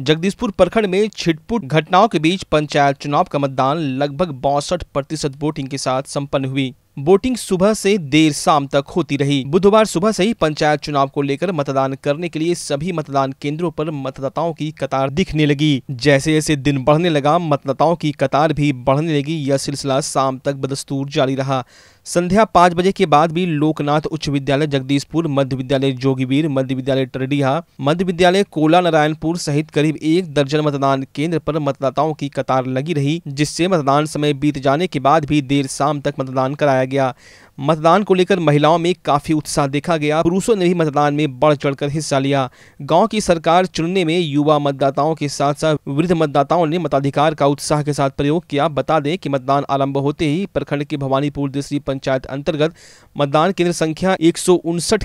जगदीशपुर प्रखंड में छिटपुट घटनाओं के बीच पंचायत चुनाव का मतदान लगभग बासठ प्रतिशत वोटिंग के साथ संपन्न हुई वोटिंग सुबह से देर शाम तक होती रही बुधवार सुबह से ही पंचायत चुनाव को लेकर मतदान करने के लिए सभी मतदान केंद्रों पर मतदाताओं की कतार दिखने लगी जैसे जैसे दिन बढ़ने लगा मतदाताओं की कतार भी बढ़ने लगी यह सिलसिला शाम तक बदस्तूर जारी रहा संध्या पाँच बजे के बाद भी लोकनाथ उच्च विद्यालय जगदीशपुर मध्य विद्यालय जोगीवीर मध्य विद्यालय टरडीहा मध्य विद्यालय कोला नारायणपुर सहित करीब एक दर्जन मतदान केंद्र पर मतदाताओं की कतार लगी रही जिससे मतदान समय बीत जाने के बाद भी देर शाम तक मतदान कराया गया मतदान को लेकर महिलाओं में काफी उत्साह देखा गया पुरुषों ने भी मतदान में बढ़ चढ़कर हिस्सा लिया गांव की सरकार चुनने में युवा मतदाताओं के साथ साथ वृद्ध मतदाताओं ने मताधिकार का उत्साह के साथ प्रयोग किया बता दें कि मतदान आरंभ होते ही प्रखंड के भवानीपुर दूसरी पंचायत अंतर्गत मतदान केंद्र संख्या एक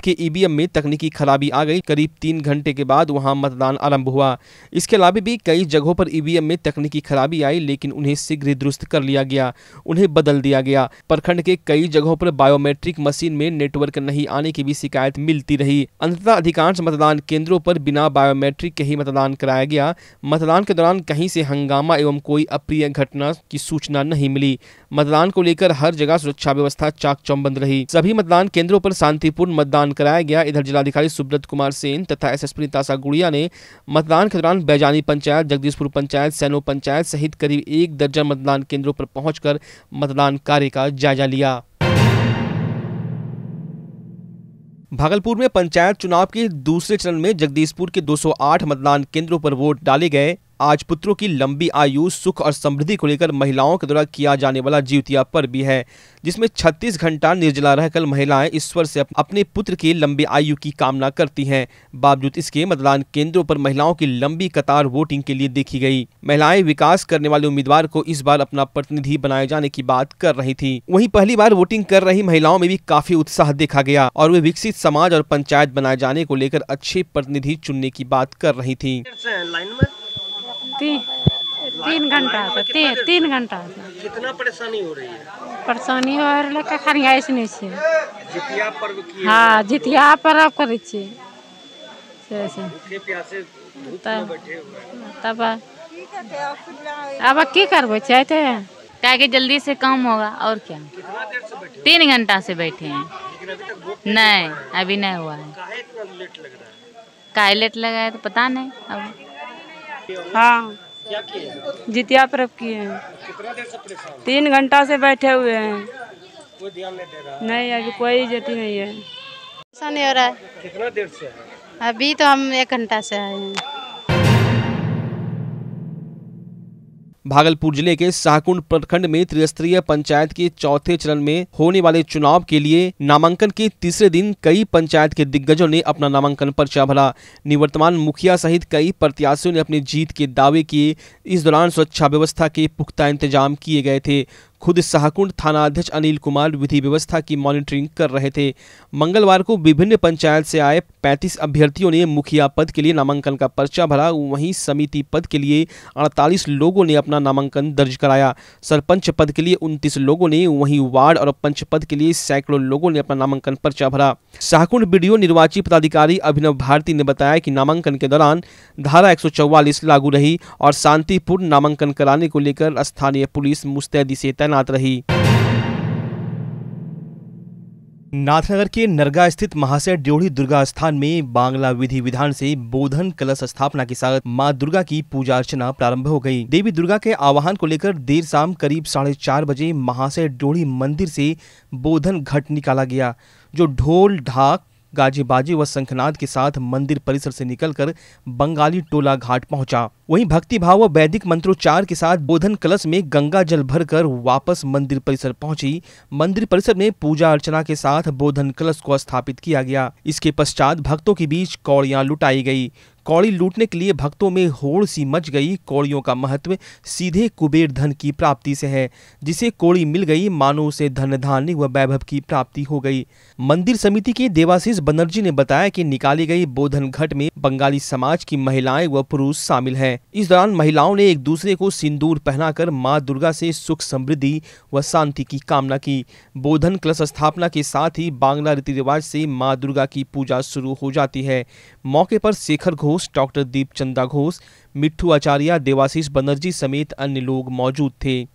के ईवीएम में तकनीकी खराबी आ गई करीब तीन घंटे के बाद वहाँ मतदान आरम्भ हुआ इसके अलावा भी कई जगहों पर ईवीएम में तकनीकी खराबी आई लेकिन उन्हें शीघ्र दुरुस्त कर लिया गया उन्हें बदल दिया गया प्रखंड के कई जगहों पर बायोमेट्रिक मशीन में नेटवर्क नहीं आने की भी शिकायत मिलती रही अंततः अधिकांश मतदान केंद्रों पर बिना बायोमेट्रिक के ही मतदान कराया गया मतदान के दौरान कहीं से हंगामा एवं कोई अप्रिय घटना की सूचना नहीं मिली मतदान को लेकर हर जगह सुरक्षा व्यवस्था चाक चौबंद रही सभी मतदान केंद्रों पर शांतिपूर्ण मतदान कराया गया इधर जिलाधिकारी सुब्रत कुमार सेन तथा एस एस ताशा गुड़िया ने मतदान के दौरान बैजानी पंचायत जगदीशपुर पंचायत सैनो पंचायत सहित करीब एक दर्जन मतदान केंद्रों पर पहुंचकर मतदान कार्य का जायजा लिया भागलपुर में पंचायत चुनाव के दूसरे चरण में जगदीशपुर के 208 मतदान केंद्रों पर वोट डाले गए आज पुत्रों की लंबी आयु सुख और समृद्धि को लेकर महिलाओं के द्वारा किया जाने वाला जीवतिया पर्व भी है जिसमें 36 घंटा निर्जला रहकर महिलाएं ईश्वर से अपने पुत्र की लंबी आयु की कामना करती हैं बावजूद इसके मतदान केंद्रों पर महिलाओं की लंबी कतार वोटिंग के लिए देखी गई महिलाएं विकास करने वाले उम्मीदवार को इस बार अपना प्रतिनिधि बनाए जाने की बात कर रही थी वही पहली बार वोटिंग कर रही महिलाओं में भी काफी उत्साह देखा गया और वे विकसित समाज और पंचायत बनाए जाने को लेकर अच्छे प्रतिनिधि चुनने की बात कर रही थी लाइन में तीन तीन घंटा से ती, तीन घंटा से कितना परेशानी हो रही है परेशानी हो रही है खाली ऐसे नहीं है जितिया पर्व की हाँ जितिया पर्व कर छे से तब तब अब की करबो चाहते हैं क्या कि जल्दी से काम होगा और क्या तीन घंटा से बैठे हैं नहीं अभी नहीं हुआ है काहे लेट लगा है तो पता नहीं अब हाँ जितिया पर्व किए कितना तीन घंटा से बैठे हुए हैं कोई ध्यान नहीं दे रहा नहीं अभी कोई जती नहीं है ऐसा नहीं हो रहा है कितना देर से है अभी तो हम एक घंटा से आए हैं भागलपुर जिले के शाहकुंड प्रखंड में त्रिस्तरीय पंचायत के चौथे चरण में होने वाले चुनाव के लिए नामांकन के तीसरे दिन कई पंचायत के दिग्गजों ने अपना नामांकन पर्चा भरा निवर्तमान मुखिया सहित कई प्रत्याशियों ने अपनी जीत के दावे किए इस दौरान सुरक्षा व्यवस्था के पुख्ता इंतजाम किए गए थे खुद थाना अध्यक्ष अनिल कुमार विधि व्यवस्था की मॉनिटरिंग कर रहे थे मंगलवार को विभिन्न पंचायत से आए 35 अभ्यर्थियों ने मुखिया पद के लिए नामांकन का पर्चा भरा वहीं समिति पद के लिए 48 लोगों ने अपना नामांकन दर्ज कराया सरपंच पद के लिए 29 लोगों ने वहीं वार्ड और पंच पद के लिए सैकड़ों लोगों ने अपना नामांकन पर्चा भरा शाहकुंड बीडीओ निर्वाची पदाधिकारी अभिनव भारती ने बताया की नामांकन के दौरान धारा एक लागू रही और शांतिपूर्ण नामांकन कराने को लेकर स्थानीय पुलिस मुस्तैदी से तैनात तैनात रही नाथनगर के नरगा स्थित महाशय ड्योढ़ी दुर्गा स्थान में बांग्ला विधि विधान से बोधन कलश स्थापना के साथ मां दुर्गा की पूजा अर्चना प्रारंभ हो गई। देवी दुर्गा के आवाहन को लेकर देर शाम करीब साढ़े चार बजे महाशय ड्योढ़ी मंदिर से बोधन घट निकाला गया जो ढोल ढाक गाजे बाजे व शंखनाद के साथ मंदिर परिसर से निकलकर बंगाली टोला घाट पहुंचा। वहीं भक्ति भाव व वैदिक मंत्रोच्चार के साथ बोधन कलश में गंगा जल भरकर वापस मंदिर परिसर पहुंची मंदिर परिसर में पूजा अर्चना के साथ बोधन कलश को स्थापित किया गया इसके पश्चात भक्तों के बीच कौड़ियां लुटाई गई कौड़ी लूटने के लिए भक्तों में होड़ सी मच गई कौड़ियों का महत्व सीधे कुबेर धन की प्राप्ति से है जिसे कौड़ी मिल गई मानो उसे धन धान्य व वैभव की प्राप्ति हो गई मंदिर समिति के देवाशीष बनर्जी ने बताया कि निकाली गई बोधन घट में बंगाली समाज की महिलाएं व पुरुष शामिल हैं इस दौरान महिलाओं ने एक दूसरे को सिंदूर पहनाकर मां दुर्गा से सुख समृद्धि व शांति की कामना की बोधन कलश स्थापना के साथ ही बांग्ला रीति रिवाज से मां दुर्गा की पूजा शुरू हो जाती है मौके पर शेखर घोष डॉक्टर दीप चंदा घोष मिट्ठू आचार्य देवाशीष बनर्जी समेत अन्य लोग मौजूद थे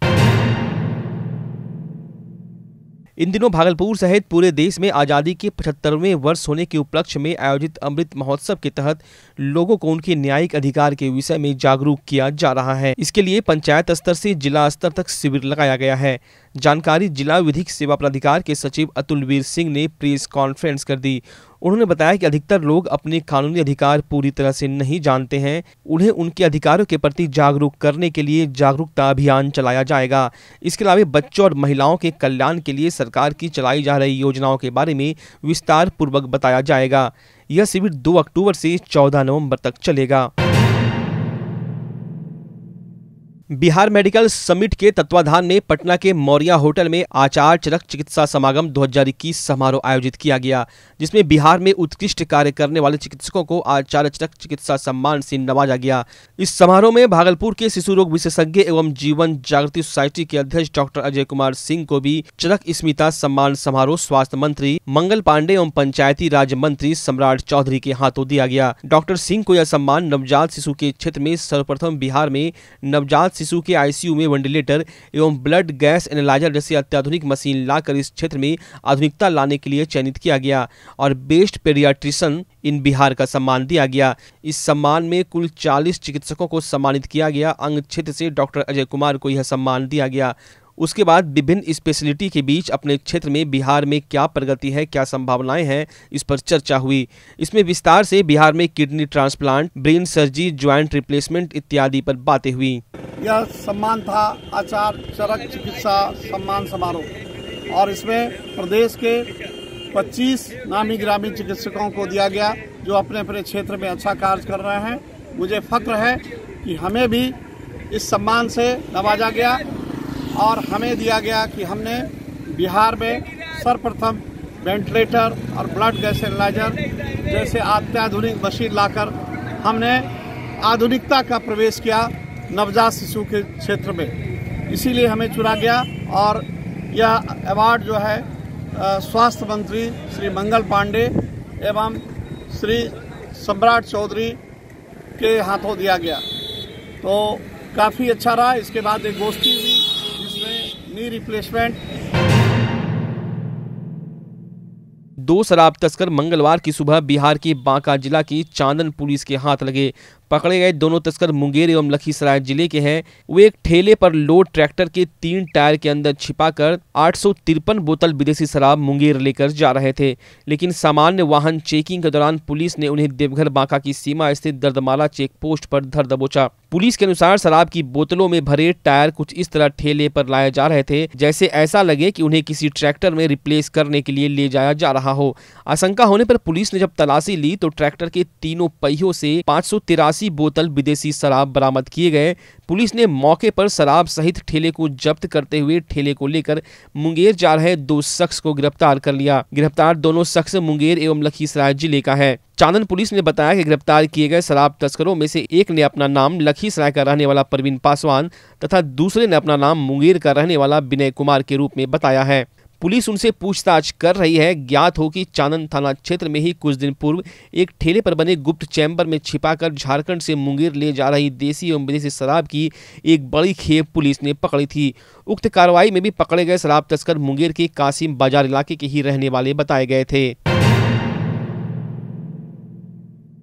इन दिनों भागलपुर सहित पूरे देश में आज़ादी के पचहत्तरवें वर्ष होने के उपलक्ष्य में आयोजित अमृत महोत्सव के तहत लोगों को उनके न्यायिक अधिकार के विषय में जागरूक किया जा रहा है इसके लिए पंचायत स्तर से जिला स्तर तक शिविर लगाया गया है जानकारी जिला विधिक सेवा प्राधिकार के सचिव अतुल वीर सिंह ने प्रेस कॉन्फ्रेंस कर दी उन्होंने बताया कि अधिकतर लोग अपने कानूनी अधिकार पूरी तरह से नहीं जानते हैं उन्हें उनके अधिकारों के प्रति जागरूक करने के लिए जागरूकता अभियान चलाया जाएगा इसके अलावा बच्चों और महिलाओं के कल्याण के लिए सरकार की चलाई जा रही योजनाओं के बारे में विस्तार पूर्वक बताया जाएगा यह शिविर दो अक्टूबर से चौदह नवम्बर तक चलेगा बिहार मेडिकल समिट के तत्वाधान में पटना के मौर्या होटल में आचार चरक चिकित्सा समागम दो समारोह आयोजित किया गया जिसमें बिहार में उत्कृष्ट कार्य करने वाले चिकित्सकों को आचार्य चरक चिकित्सा सम्मान से नवाजा गया इस समारोह में भागलपुर के शिशु रोग विशेषज्ञ एवं जीवन जागृति सोसाइटी के अध्यक्ष डॉक्टर अजय कुमार सिंह को भी चरक स्मिता सम्मान समारोह स्वास्थ्य मंत्री मंगल पांडे एवं पंचायती राज मंत्री सम्राट चौधरी के हाथों दिया गया डॉक्टर सिंह को यह सम्मान नवजात शिशु के क्षेत्र में सर्वप्रथम बिहार में नवजात शिशु के आईसीयू में वेंटिलेटर एवं ब्लड गैस एनालाइजर जैसी अत्याधुनिक मशीन लाकर इस क्षेत्र में आधुनिकता लाने के लिए चयनित किया गया और बेस्ट पेडियाट्रिशन इन बिहार का सम्मान दिया गया इस सम्मान में कुल 40 चिकित्सकों को सम्मानित किया गया अंग क्षेत्र से डॉक्टर अजय कुमार को यह सम्मान दिया गया उसके बाद विभिन्न स्पेशलिटी के बीच अपने क्षेत्र में बिहार में क्या प्रगति है क्या संभावनाएं हैं इस पर चर्चा हुई इसमें विस्तार से बिहार में kidney transplant brain surgery joint replacement इत्यादि पर बातें हुई यह सम्मान था आचार चरक चिकित्सा सम्मान समारोह और इसमें प्रदेश के 25 नामी ग्रामीण चिकित्सकों को दिया गया जो अपने अपने क्षेत्र में अच्छा कार्य कर रहे हैं मुझे फक्र है कि हमें भी इस सम्मान से नवाजा गया और हमें दिया गया कि हमने बिहार में सर्वप्रथम वेंटिलेटर और ब्लड गैस एनलाइजर जैसे अत्याधुनिक मशीन लाकर हमने आधुनिकता का प्रवेश किया नवजात शिशु के क्षेत्र में इसीलिए हमें चुना गया और यह अवार्ड जो है स्वास्थ्य मंत्री श्री मंगल पांडे एवं श्री सम्राट चौधरी के हाथों दिया गया तो काफ़ी अच्छा रहा इसके बाद एक गोष्ठी हुई किडनी रिप्लेसमेंट दो शराब तस्कर मंगलवार की सुबह बिहार के बांका जिला की चांदन पुलिस के हाथ लगे पकड़े गए दोनों तस्कर मुंगेर एवं लखीसराय जिले के हैं वे एक ठेले पर लोड ट्रैक्टर के तीन टायर के अंदर छिपाकर आठ बोतल विदेशी शराब मुंगेर लेकर जा रहे थे लेकिन सामान्य वाहन चेकिंग के दौरान पुलिस ने उन्हें देवघर बांका की सीमा स्थित दर्दमाला चेक पोस्ट पर धर दबोचा पुलिस के अनुसार शराब की बोतलों में भरे टायर कुछ इस तरह ठेले पर लाए जा रहे थे जैसे ऐसा लगे कि उन्हें किसी ट्रैक्टर में रिप्लेस करने के लिए ले जाया जा रहा हो आशंका होने पर पुलिस ने जब तलाशी ली तो ट्रैक्टर के तीनों पहियों से पाँच सतासी बोतल विदेशी शराब बरामद किए गए पुलिस ने मौके पर शराब सहित ठेले को जब्त करते हुए ठेले को लेकर मुंगेर जा रहे दो शख्स को गिरफ्तार कर लिया गिरफ्तार दोनों शख्स मुंगेर एवं लखीसराय जिले का है चांदन पुलिस ने बताया कि गिरफ्तार किए गए शराब तस्करों में से एक ने अपना नाम लखीसराय का रहने वाला परवीन पासवान तथा दूसरे ने अपना नाम मुंगेर का रहने वाला विनय कुमार के रूप में बताया है पुलिस उनसे पूछताछ कर रही है ज्ञात हो कि चानन थाना क्षेत्र में ही कुछ दिन पूर्व एक ठेले पर बने गुप्त चैम्बर में छिपाकर झारखंड से मुंगेर ले जा रही देसी एवं विदेशी शराब की एक बड़ी खेप पुलिस ने पकड़ी थी उक्त कार्रवाई में भी पकड़े गए शराब तस्कर मुंगेर के कासिम बाजार इलाके के ही रहने वाले बताए गए थे